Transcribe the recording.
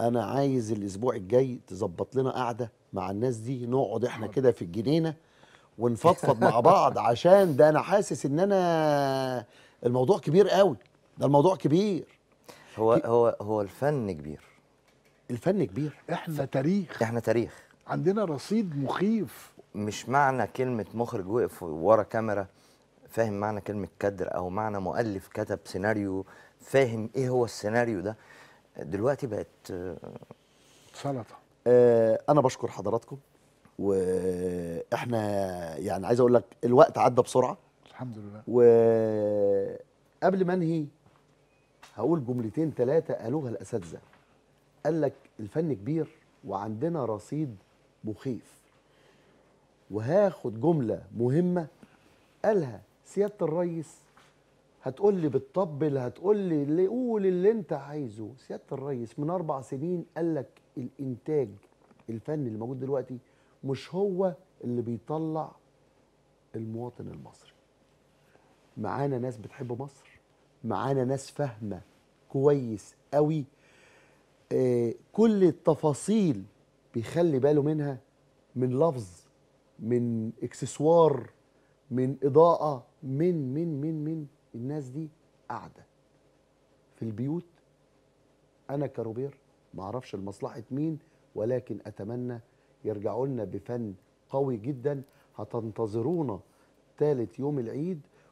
انا عايز الاسبوع الجاي تظبط لنا قعده مع الناس دي نقعد احنا كده في الجنينه ونفضفض مع بعض عشان ده انا حاسس ان انا الموضوع كبير قوي ده الموضوع كبير هو هو هو الفن كبير الفن كبير احنا تاريخ احنا تاريخ عندنا رصيد مخيف مش معنى كلمه مخرج وقف ورا كاميرا فاهم معنى كلمه كدر او معنى مؤلف كتب سيناريو فاهم ايه هو السيناريو ده دلوقتي بقت سلطه آه، انا بشكر حضراتكم واحنا يعني عايز اقول لك الوقت عدى بسرعه الحمد لله وقبل ما انهي هقول جملتين ثلاثه قالوها الاساتذه قال لك الفن كبير وعندنا رصيد مخيف وهاخد جمله مهمه قالها سياده الريس هتقول لي بتطبل هتقول لي اللي قول اللي انت عايزه سياده الرئيس من اربع سنين قال لك الانتاج الفني اللي موجود دلوقتي مش هو اللي بيطلع المواطن المصري معانا ناس بتحب مصر معانا ناس فاهمه كويس قوي آه كل التفاصيل بيخلي باله منها من لفظ من اكسسوار من اضاءه من من من من الناس دي قاعده في البيوت انا كروبير ما اعرفش لمصلحه مين ولكن اتمنى يرجعوا لنا بفن قوي جدا هتنتظرونا ثالث يوم العيد